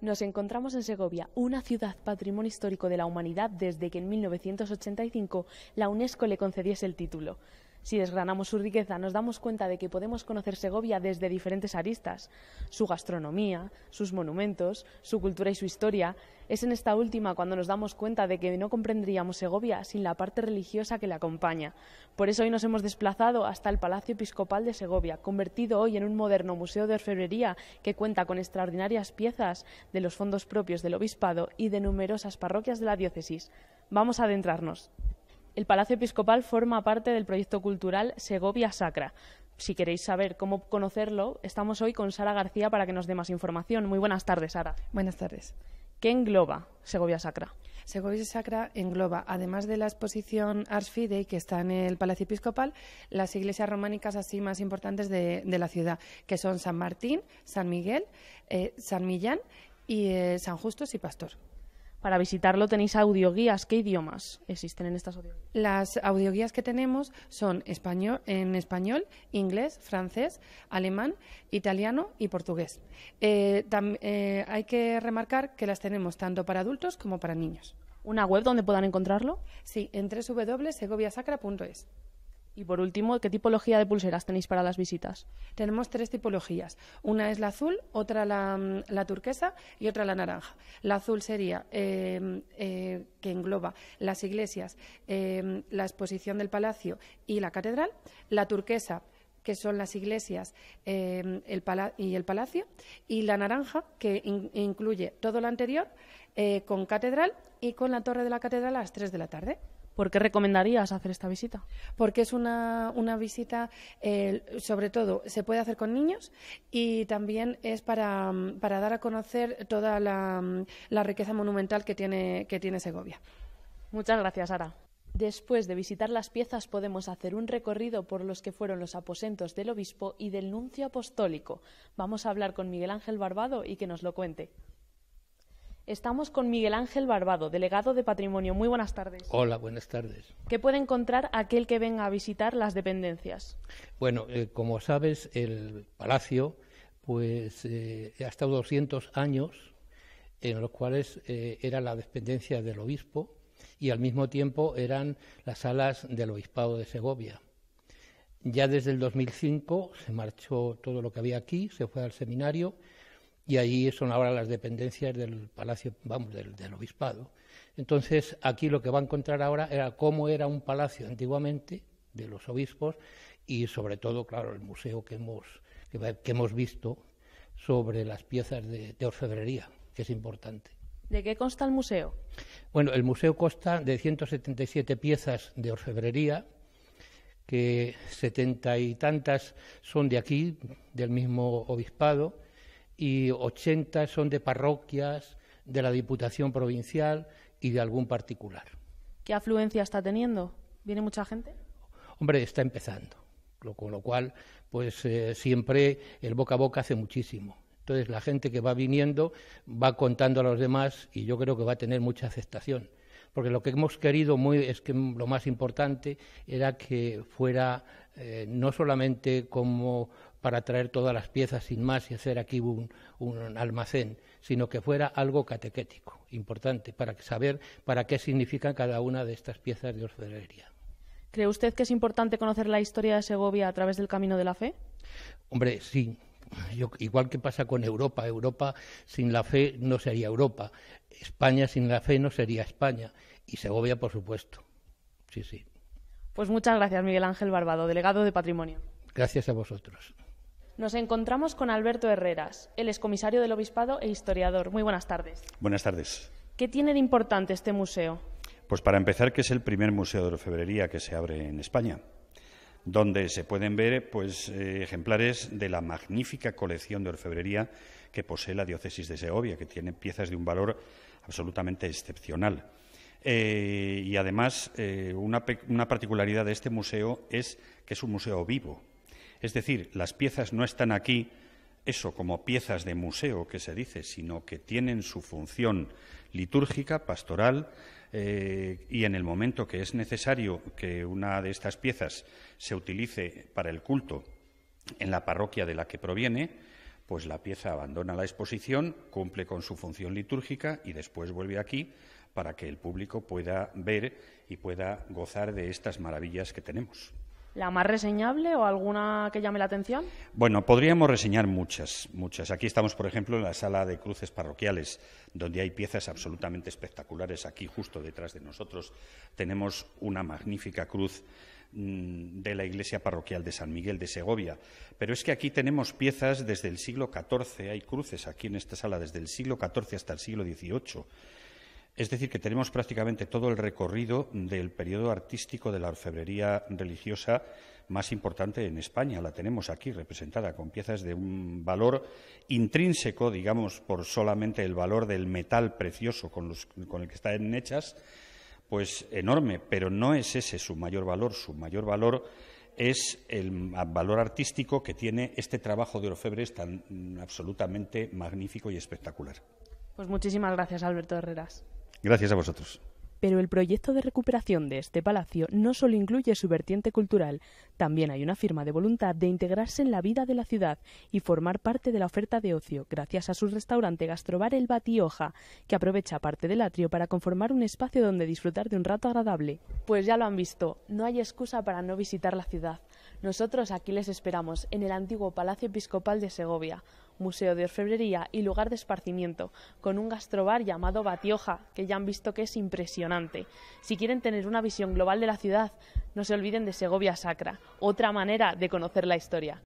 Nos encontramos en Segovia, una ciudad patrimonio histórico de la humanidad desde que en 1985 la UNESCO le concediese el título. Si desgranamos su riqueza, nos damos cuenta de que podemos conocer Segovia desde diferentes aristas, su gastronomía, sus monumentos, su cultura y su historia. Es en esta última cuando nos damos cuenta de que no comprendríamos Segovia sin la parte religiosa que la acompaña. Por eso hoy nos hemos desplazado hasta el Palacio Episcopal de Segovia, convertido hoy en un moderno museo de orfebrería que cuenta con extraordinarias piezas de los fondos propios del obispado y de numerosas parroquias de la diócesis. Vamos a adentrarnos. El Palacio Episcopal forma parte del proyecto cultural Segovia Sacra. Si queréis saber cómo conocerlo, estamos hoy con Sara García para que nos dé más información. Muy buenas tardes, Sara. Buenas tardes. ¿Qué engloba Segovia Sacra? Segovia Sacra engloba, además de la exposición Ars Fidei, que está en el Palacio Episcopal, las iglesias románicas así más importantes de, la ciudad, que son San Martín, San Miguel, eh, San Millán y eh, San Justos y Pastor. Para visitarlo tenéis audioguías. ¿Qué idiomas existen en estas audioguías? Las audioguías que tenemos son español, en español, inglés, francés, alemán, italiano y portugués. Eh, eh, hay que remarcar que las tenemos tanto para adultos como para niños. ¿Una web donde puedan encontrarlo? Sí, en www.segoviasacra.es. Y por último, ¿qué tipología de pulseras tenéis para las visitas? Tenemos tres tipologías. Una es la azul, otra la, mm, turquesa y otra la naranja. La azul sería eh, eh, que engloba las iglesias, eh, la exposición del palacio y la catedral. La turquesa que son las iglesias y el palacio, y la naranja, que incluye todo lo anterior, con catedral y con la torre de la catedral a las 3 de la tarde. ¿Por qué recomendarías hacer esta visita? Porque es una, una visita, eh, sobre todo, se puede hacer con niños y también es para, dar a conocer toda la, riqueza monumental que tiene, que tiene Segovia. Muchas gracias, Ara. Después de visitar las piezas podemos hacer un recorrido por los que fueron los aposentos del obispo y del nuncio apostólico. Vamos a hablar con Miguel Ángel Barbado y que nos lo cuente. Estamos con Miguel Ángel Barbado, delegado de Patrimonio. Muy buenas tardes. Hola, buenas tardes. ¿Qué puede encontrar aquel que venga a visitar las dependencias? Bueno, eh, como sabes, el palacio pues eh, ha estado 200 años en los cuales eh, era la dependencia del obispo y al mismo tiempo eran las salas del obispado de Segovia. Ya desde el 2005 se marchó todo lo que había aquí, se fue al seminario y ahí son ahora las dependencias del palacio, vamos, del, obispado. Entonces, aquí lo que va a encontrar ahora era cómo era un palacio antiguamente de los obispos y sobre todo, claro, el museo que hemos, que, hemos visto sobre las piezas de, orfebrería, que es importante. ¿De qué consta el museo? Bueno, el museo consta de 177 piezas de orfebrería, que setenta y tantas son de aquí, del mismo obispado, y 80 son de parroquias, de la Diputación Provincial y de algún particular. ¿Qué afluencia está teniendo? ¿Viene mucha gente? Hombre, está empezando, con lo cual, pues eh, siempre el boca a boca hace muchísimo. Entonces la gente que va viniendo va contando a los demás y yo creo que va a tener mucha aceptación porque lo que hemos querido es que lo más importante era que fuera eh, no solamente como para traer todas las piezas sin más y hacer aquí un, un, almacén, sino que fuera algo catequético, importante, para saber para qué significan cada una de estas piezas de orfebrería. ¿Cree usted que es importante conocer la historia de Segovia a través del camino de la fe? Hombre, sí, igual que pasa con Europa, Europa sin la fe no sería Europa, España sin la fe no sería España y Segovia, por supuesto. Sí, sí. Pues muchas gracias, Miguel Ángel Barbado, delegado de Patrimonio. Gracias a vosotros. Nos encontramos con Alberto Herreras, el excomisario del Obispado e historiador. Muy buenas tardes. Buenas tardes. ¿Qué tiene de importante este museo? Pues para empezar, que es el primer museo de orfebrería que se abre en España donde se pueden ver pues, eh, ejemplares de la magnífica colección de orfebrería que posee la diócesis de Segovia, que tiene piezas de un valor absolutamente excepcional. Eh, y además, eh, una, una particularidad de este museo es que es un museo vivo. Es decir, las piezas no están aquí eso como piezas de museo que se dice, sino que tienen su función litúrgica, pastoral, eh, y en el momento que es necesario que una de estas piezas se utilice para el culto en la parroquia de la que proviene, pues la pieza abandona la exposición, cumple con su función litúrgica y después vuelve aquí para que el público pueda ver y pueda gozar de estas maravillas que tenemos. ¿La más reseñable o alguna que llame la atención? Bueno, podríamos reseñar muchas, muchas. Aquí estamos, por ejemplo, en la sala de cruces parroquiales, donde hay piezas absolutamente espectaculares. Aquí, justo detrás de nosotros, tenemos una magnífica cruz mm, de la iglesia parroquial de San Miguel de Segovia. Pero es que aquí tenemos piezas desde el siglo XIV, hay cruces aquí en esta sala desde el siglo XIV hasta el siglo XVIII es decir, que tenemos prácticamente todo el recorrido del periodo artístico de la orfebrería religiosa más importante en España. La tenemos aquí representada con piezas de un valor intrínseco, digamos, por solamente el valor del metal precioso con, el que están hechas, pues enorme. Pero no es ese su mayor valor. Su mayor valor es el valor artístico que tiene este trabajo de orfebres tan absolutamente magnífico y espectacular. Pues muchísimas gracias, Alberto Herreras. Gracias a vosotros. Pero el proyecto de recuperación de este palacio no solo incluye su vertiente cultural, también hay una firma de voluntad de integrarse en la vida de la ciudad y formar parte de la oferta de ocio, gracias a su restaurante gastrobar El Batioja, que aprovecha parte del atrio para conformar un espacio donde disfrutar de un rato agradable. Pues ya lo han visto, no hay excusa para no visitar la ciudad. Nosotros aquí les esperamos, en el antiguo Palacio Episcopal de Segovia museo de orfebrería y lugar de esparcimiento, con un gastrobar llamado Batioja, que ya han visto que es impresionante. Si quieren tener una visión global de la ciudad, no se olviden de Segovia Sacra, otra manera de conocer la historia.